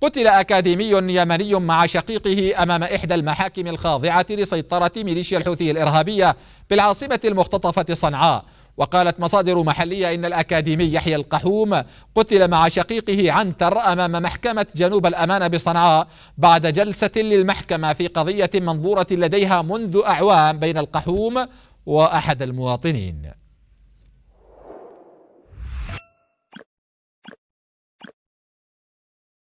قتل أكاديمي يمني مع شقيقه أمام إحدى المحاكم الخاضعة لسيطرة ميليشيا الحوثي الإرهابية بالعاصمة المختطفة صنعاء وقالت مصادر محلية إن الأكاديمي يحيى القحوم قتل مع شقيقه عنتر أمام محكمة جنوب الأمانة بصنعاء بعد جلسة للمحكمة في قضية منظورة لديها منذ أعوام بين القحوم وأحد المواطنين